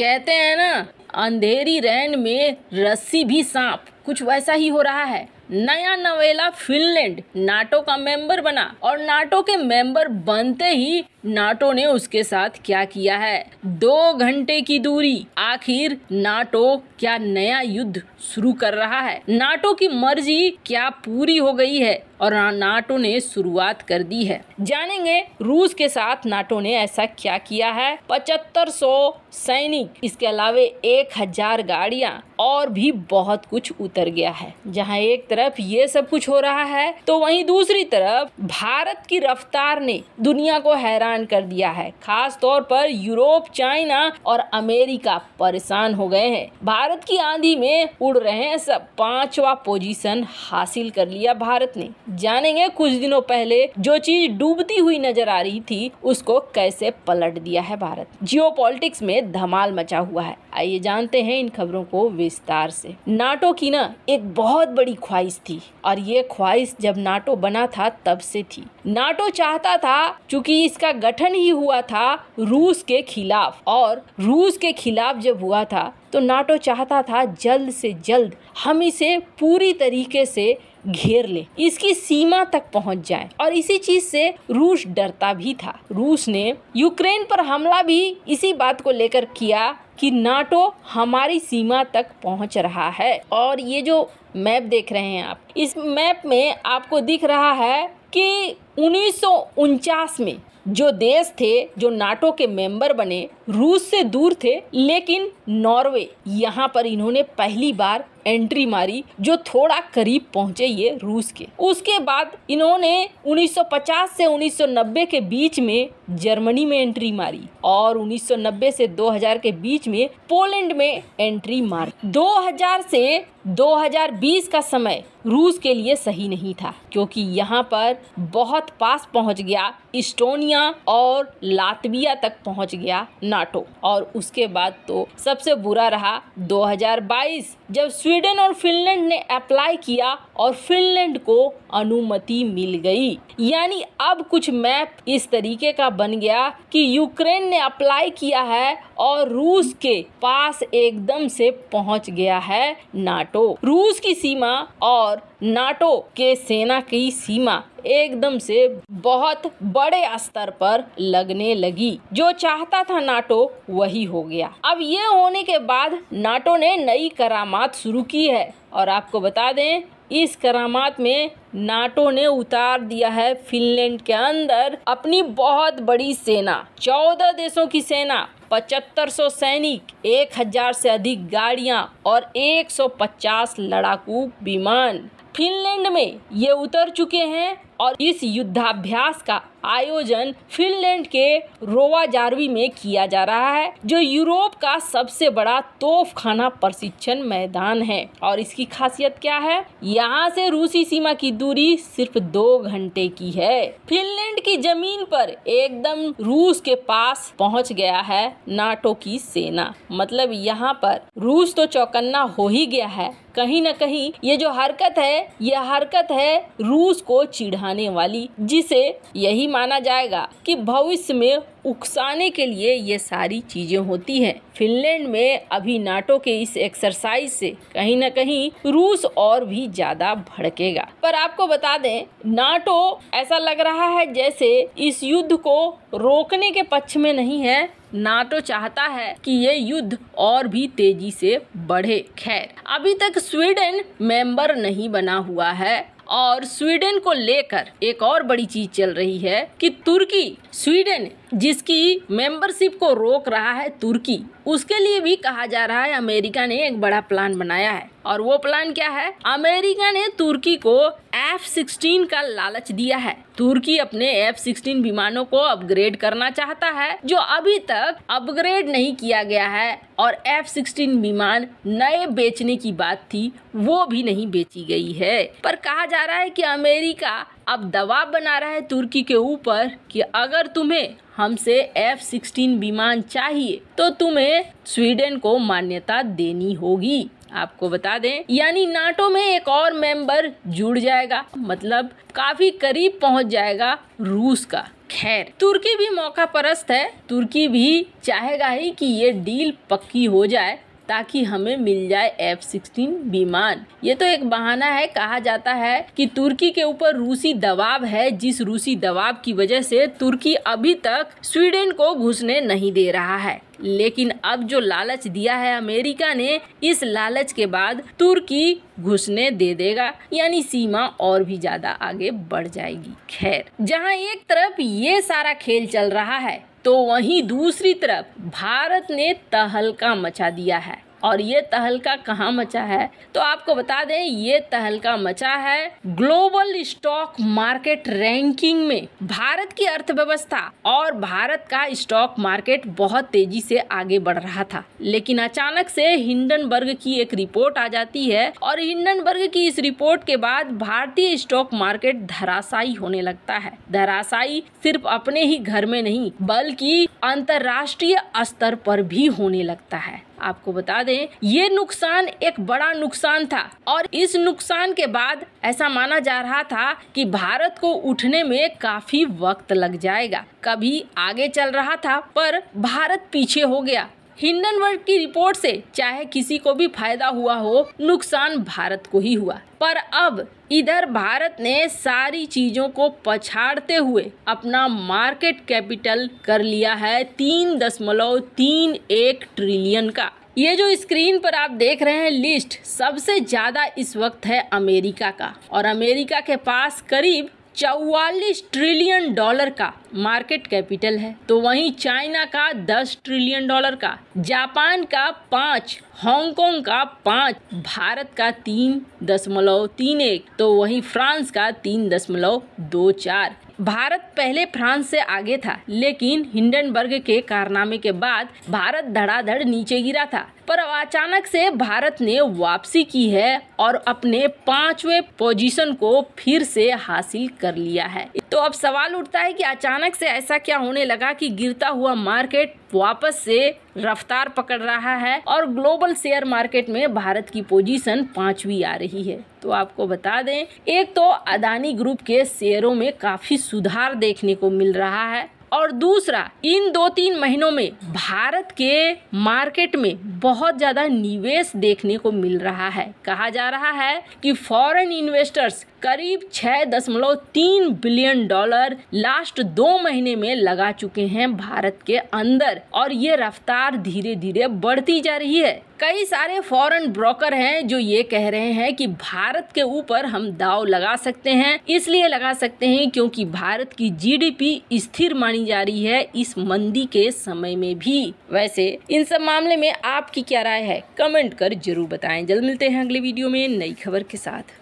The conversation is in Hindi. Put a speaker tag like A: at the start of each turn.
A: कहते हैं ना अंधेरी रैन में रस्सी भी सांप कुछ वैसा ही हो रहा है नया नवेला फिनलैंड नाटो का मेंबर बना और नाटो के मेंबर बनते ही नाटो ने उसके साथ क्या किया है दो घंटे की दूरी आखिर नाटो क्या नया युद्ध शुरू कर रहा है नाटो की मर्जी क्या पूरी हो गई है और नाटो ने शुरुआत कर दी है जानेंगे रूस के साथ नाटो ने ऐसा क्या किया है पचहत्तर सौ सैनिक इसके अलावे एक हजार गाड़िया और भी बहुत कुछ उतर गया है जहाँ एक तरह तरफ ये सब कुछ हो रहा है तो वहीं दूसरी तरफ भारत की रफ्तार ने दुनिया को हैरान कर दिया है खास तौर पर यूरोप चाइना और अमेरिका परेशान हो गए हैं भारत की आंधी में उड़ रहे हैं सब पांचवा पोजीशन हासिल कर लिया भारत ने जानेंगे कुछ दिनों पहले जो चीज डूबती हुई नजर आ रही थी उसको कैसे पलट दिया है भारत जियो में धमाल मचा हुआ है आइए जानते हैं इन खबरों को विस्तार से नाटो की ना एक बहुत बड़ी ख्वाहिश ख्वाहिश थी और ये ख्वाहिश जब नाटो बना था तब से थी नाटो चाहता था क्योंकि इसका गठन ही हुआ था रूस के खिलाफ और रूस के खिलाफ जब हुआ था तो नाटो चाहता था जल्द से जल्द हम इसे पूरी तरीके से घेर ले इसकी सीमा तक पहुंच जाए और इसी चीज से रूस डरता भी था रूस ने यूक्रेन पर हमला भी इसी बात को लेकर किया कि नाटो हमारी सीमा तक पहुंच रहा है और ये जो मैप देख रहे हैं आप इस मैप में आपको दिख रहा है कि उन्नीस में जो देश थे जो नाटो के मेंबर बने रूस से दूर थे लेकिन नॉर्वे यहाँ पर इन्होंने पहली बार एंट्री मारी जो थोड़ा करीब पहुंचे ये रूस के उसके बाद इन्होंने 1950 से 1990 के बीच में जर्मनी में एंट्री मारी और 1990 से 2000 के बीच में पोलैंड में एंट्री मारी 2000 से 2020 का समय रूस के लिए सही नहीं था क्योंकि यहाँ पर बहुत पास पहुँच गया इस्टोनिया और लातविया तक पहुँच गया नाटो और उसके बाद तो सबसे बुरा रहा 2022 जब स्वीडन और फिनलैंड ने अप्लाई किया और फिनलैंड को अनुमति मिल गई यानी अब कुछ मैप इस तरीके का बन गया कि यूक्रेन ने अप्लाई किया है और रूस के पास एकदम से पहुंच गया है नाटो रूस की सीमा और नाटो के सेना की सीमा एकदम से बहुत बड़े स्तर पर लगने लगी जो चाहता था नाटो वही हो गया अब ये होने के बाद नाटो ने नई करामात शुरू की है और आपको बता दें इस करामात में नाटो ने उतार दिया है फिनलैंड के अंदर अपनी बहुत बड़ी सेना चौदह देशों की सेना पचहत्तर सौ सैनिक एक हजार से अधिक गाड़ियां और 150 लड़ाकू विमान फिनलैंड में ये उतर चुके हैं और इस युद्धाभ्यास का आयोजन फिनलैंड के रोवाजारवी में किया जा रहा है जो यूरोप का सबसे बड़ा खाना प्रशिक्षण मैदान है और इसकी खासियत क्या है यहाँ से रूसी सीमा की दूरी सिर्फ दो घंटे की है फिनलैंड की जमीन पर एकदम रूस के पास पहुँच गया है नाटो की सेना मतलब यहाँ पर रूस तो चौकन्ना हो ही गया है कहीं ना कहीं ये जो हरकत है ये हरकत है रूस को चिढ़ा बढ़ाने वाली जिसे यही माना जाएगा कि भविष्य में उकसाने के लिए ये सारी चीज़ें होती हैं फिनलैंड में अभी नाटो के इस एक्सरसाइज से कहीं न कहीं रूस और भी ज़्यादा भड़केगा पर आपको बता दें नाटो ऐसा लग रहा है जैसे इस युद्ध को रोकने के पक्ष में नहीं है नाटो चाहता है कि ये युद्ध और भी तेजी से बढ़े खैर अभी तक स्वीडन मेंबर नहीं बना हुआ है और स्वीडन को लेकर एक और बड़ी चीज चल रही है कि तुर्की स्वीडन जिसकी मेंबरशिप को रोक रहा है तुर्की उसके लिए भी कहा जा रहा है अमेरिका ने एक बड़ा प्लान बनाया है और वो प्लान क्या है अमेरिका ने तुर्की को एफ सिक्सटीन का लालच दिया है तुर्की अपने एफ सिक्सटीन विमानों को अपग्रेड करना चाहता है जो अभी तक अपग्रेड नहीं किया गया है और एफ सिक्सटीन विमान नए बेचने की बात थी वो भी नहीं बेची गई है पर कहा जा रहा है कि अमेरिका अब दबाव बना रहा है तुर्की के ऊपर कि अगर तुम्हें हमसे एफ सिक्सटीन विमान चाहिए तो तुम्हें स्वीडन को मान्यता देनी होगी आपको बता दें यानी नाटो में एक और मेंबर जुड़ जाएगा मतलब काफी करीब पहुंच जाएगा रूस का खैर तुर्की भी मौका परस्त है तुर्की भी चाहेगा ही कि ये डील पक्की हो जाए ताकि हमें मिल जाए एफ सिक्सटीन विमान ये तो एक बहाना है कहा जाता है कि तुर्की के ऊपर रूसी दबाव है जिस रूसी दबाव की वजह से तुर्की अभी तक स्वीडन को घुसने नहीं दे रहा है लेकिन अब जो लालच दिया है अमेरिका ने इस लालच के बाद तुर्की घुसने दे देगा यानी सीमा और भी ज्यादा आगे बढ़ जाएगी खैर जहां एक तरफ ये सारा खेल चल रहा है तो वहीं दूसरी तरफ भारत ने तहलका मचा दिया है और ये तहलका कहाँ मचा है तो आपको बता दें ये तहलका मचा है ग्लोबल स्टॉक मार्केट रैंकिंग में भारत की अर्थव्यवस्था और भारत का स्टॉक मार्केट बहुत तेजी से आगे बढ़ रहा था लेकिन अचानक से हिंडनबर्ग की एक रिपोर्ट आ जाती है और हिंडनबर्ग की इस रिपोर्ट के बाद भारतीय स्टॉक मार्केट धराशायी होने लगता है धराशायी सिर्फ अपने ही घर में नहीं बल्कि अंतर्राष्ट्रीय स्तर पर भी होने लगता है आपको बता दें ये नुकसान एक बड़ा नुकसान था और इस नुकसान के बाद ऐसा माना जा रहा था कि भारत को उठने में काफी वक्त लग जाएगा कभी आगे चल रहा था पर भारत पीछे हो गया हिंडनबर्ग की रिपोर्ट से चाहे किसी को भी फायदा हुआ हो नुकसान भारत को ही हुआ पर अब इधर भारत ने सारी चीजों को पछाड़ते हुए अपना मार्केट कैपिटल कर लिया है तीन दशमलव तीन एक ट्रिलियन का ये जो स्क्रीन पर आप देख रहे हैं लिस्ट सबसे ज्यादा इस वक्त है अमेरिका का और अमेरिका के पास करीब चौवालीस ट्रिलियन डॉलर का मार्केट कैपिटल है तो वहीं चाइना का दस ट्रिलियन डॉलर का जापान का पाँच हांगकांग का पाँच भारत का तीन दशमलव तीन एक तो वहीं फ्रांस का तीन दशमलव दो चार भारत पहले फ्रांस से आगे था लेकिन हिंडनबर्ग के कारनामे के बाद भारत धड़ाधड़ नीचे गिरा था पर अचानक से भारत ने वापसी की है और अपने पांचवे पोजीशन को फिर से हासिल कर लिया है तो अब सवाल उठता है कि अचानक से ऐसा क्या होने लगा कि गिरता हुआ मार्केट वापस से रफ्तार पकड़ रहा है और ग्लोबल शेयर मार्केट में भारत की पोजीशन पांचवी आ रही है तो आपको बता दें एक तो अदानी ग्रुप के शेयरों में काफ़ी सुधार देखने को मिल रहा है और दूसरा इन दो तीन महीनों में भारत के मार्केट में बहुत ज़्यादा निवेश देखने को मिल रहा है कहा जा रहा है कि फॉरेन इन्वेस्टर्स करीब छह दशमलव तीन बिलियन डॉलर लास्ट दो महीने में लगा चुके हैं भारत के अंदर और ये रफ्तार धीरे धीरे बढ़ती जा रही है कई सारे फॉरेन ब्रोकर हैं जो ये कह रहे हैं कि भारत के ऊपर हम दाव लगा सकते हैं इसलिए लगा सकते हैं क्योंकि भारत की जीडीपी स्थिर मानी जा रही है इस मंदी के समय में भी वैसे इन सब मामले में आपकी क्या राय है कमेंट कर जरूर बताएं जल्द मिलते हैं अगले वीडियो में नई खबर के साथ